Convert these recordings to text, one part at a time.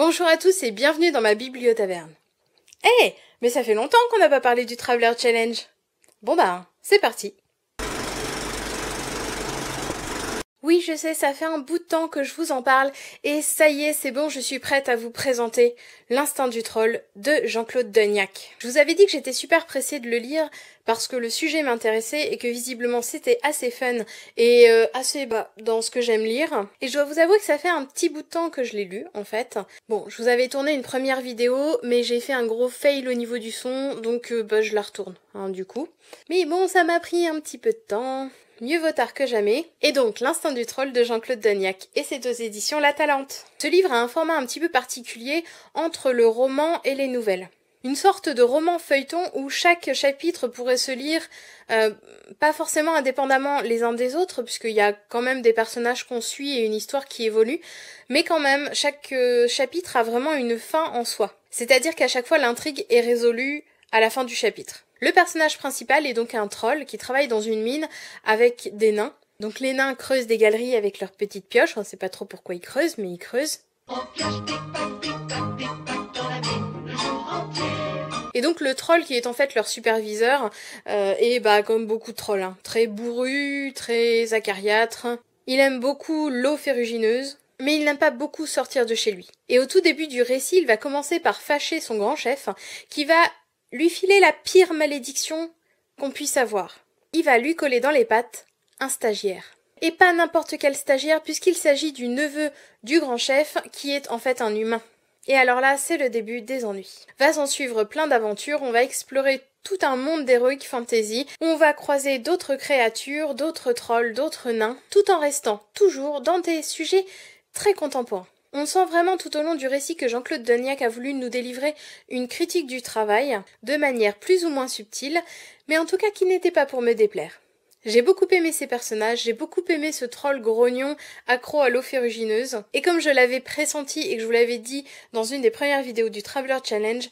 Bonjour à tous et bienvenue dans ma bibliotaverne. Eh, mais ça fait longtemps qu'on n'a pas parlé du Traveler Challenge. Bon bah, hein, c'est parti. je sais, ça fait un bout de temps que je vous en parle, et ça y est, c'est bon, je suis prête à vous présenter L'instinct du troll de Jean-Claude Dognac Je vous avais dit que j'étais super pressée de le lire parce que le sujet m'intéressait et que visiblement c'était assez fun et euh, assez bas dans ce que j'aime lire. Et je dois vous avouer que ça fait un petit bout de temps que je l'ai lu en fait. Bon, je vous avais tourné une première vidéo, mais j'ai fait un gros fail au niveau du son, donc euh, bah, je la retourne hein, du coup. Mais bon, ça m'a pris un petit peu de temps. Mieux vaut tard que jamais, et donc L'instinct du troll de Jean-Claude Daniac et ses deux éditions La Talente. Ce livre a un format un petit peu particulier entre le roman et les nouvelles. Une sorte de roman feuilleton où chaque chapitre pourrait se lire euh, pas forcément indépendamment les uns des autres, puisqu'il y a quand même des personnages qu'on suit et une histoire qui évolue, mais quand même chaque euh, chapitre a vraiment une fin en soi. C'est-à-dire qu'à chaque fois l'intrigue est résolue à la fin du chapitre. Le personnage principal est donc un troll qui travaille dans une mine avec des nains. Donc les nains creusent des galeries avec leurs petites pioches, on ne sait pas trop pourquoi ils creusent, mais ils creusent. Et donc le troll qui est en fait leur superviseur euh, est bah comme beaucoup de trolls, hein. très bourru, très acariâtre. Il aime beaucoup l'eau ferrugineuse, mais il n'aime pas beaucoup sortir de chez lui. Et au tout début du récit, il va commencer par fâcher son grand chef, qui va lui filer la pire malédiction qu'on puisse avoir. Il va lui coller dans les pattes un stagiaire. Et pas n'importe quel stagiaire, puisqu'il s'agit du neveu du grand chef, qui est en fait un humain. Et alors là, c'est le début des ennuis. Va s'en suivre plein d'aventures, on va explorer tout un monde d'heroic fantasy, on va croiser d'autres créatures, d'autres trolls, d'autres nains, tout en restant toujours dans des sujets très contemporains. On sent vraiment tout au long du récit que Jean-Claude Doniac a voulu nous délivrer une critique du travail, de manière plus ou moins subtile, mais en tout cas qui n'était pas pour me déplaire. J'ai beaucoup aimé ces personnages, j'ai beaucoup aimé ce troll grognon accro à l'eau ferrugineuse, et comme je l'avais pressenti et que je vous l'avais dit dans une des premières vidéos du Traveler Challenge,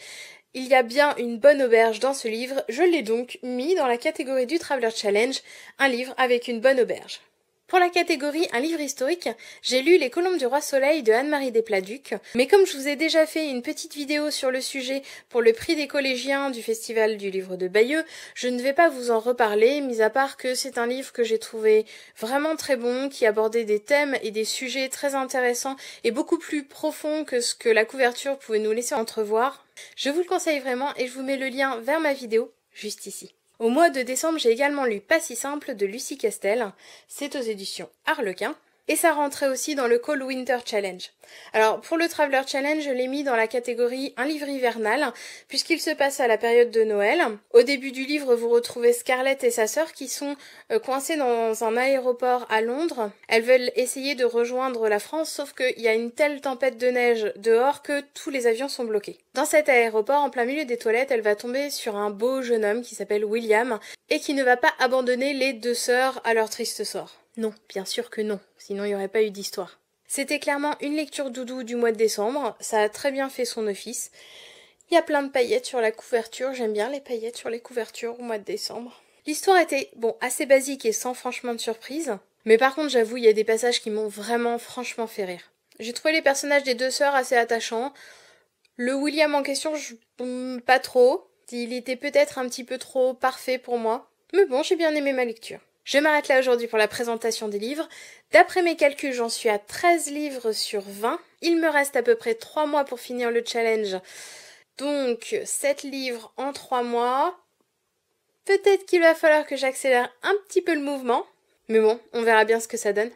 il y a bien une bonne auberge dans ce livre, je l'ai donc mis dans la catégorie du Traveler Challenge, un livre avec une bonne auberge. Pour la catégorie Un livre historique, j'ai lu Les Colombes du Roi Soleil de Anne-Marie Despladuc, mais comme je vous ai déjà fait une petite vidéo sur le sujet pour le prix des collégiens du Festival du Livre de Bayeux, je ne vais pas vous en reparler, mis à part que c'est un livre que j'ai trouvé vraiment très bon, qui abordait des thèmes et des sujets très intéressants et beaucoup plus profonds que ce que la couverture pouvait nous laisser entrevoir. Je vous le conseille vraiment et je vous mets le lien vers ma vidéo juste ici. Au mois de décembre, j'ai également lu Pas si simple de Lucie Castel. C'est aux éditions Harlequin et ça rentrait aussi dans le Call Winter Challenge. Alors pour le Traveler Challenge, je l'ai mis dans la catégorie un livre hivernal, puisqu'il se passe à la période de Noël. Au début du livre, vous retrouvez Scarlett et sa sœur qui sont euh, coincées dans un aéroport à Londres. Elles veulent essayer de rejoindre la France, sauf qu'il y a une telle tempête de neige dehors que tous les avions sont bloqués. Dans cet aéroport, en plein milieu des toilettes, elle va tomber sur un beau jeune homme qui s'appelle William et qui ne va pas abandonner les deux sœurs à leur triste sort. Non, bien sûr que non, sinon il n'y aurait pas eu d'histoire. C'était clairement une lecture doudou du mois de décembre, ça a très bien fait son office. Il y a plein de paillettes sur la couverture, j'aime bien les paillettes sur les couvertures au mois de décembre. L'histoire était, bon, assez basique et sans franchement de surprise, mais par contre j'avoue, il y a des passages qui m'ont vraiment franchement fait rire. J'ai trouvé les personnages des deux sœurs assez attachants. Le William en question, je... pas trop. Il était peut-être un petit peu trop parfait pour moi. Mais bon, j'ai bien aimé ma lecture. Je m'arrête là aujourd'hui pour la présentation des livres. D'après mes calculs, j'en suis à 13 livres sur 20. Il me reste à peu près 3 mois pour finir le challenge. Donc 7 livres en 3 mois. Peut-être qu'il va falloir que j'accélère un petit peu le mouvement. Mais bon, on verra bien ce que ça donne.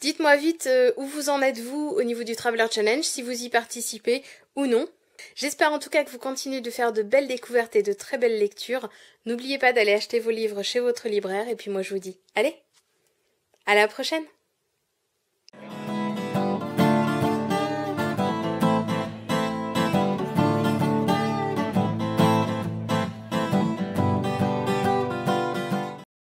Dites-moi vite euh, où vous en êtes vous au niveau du Traveler Challenge, si vous y participez ou non. J'espère en tout cas que vous continuez de faire de belles découvertes et de très belles lectures. N'oubliez pas d'aller acheter vos livres chez votre libraire et puis moi je vous dis allez, à la prochaine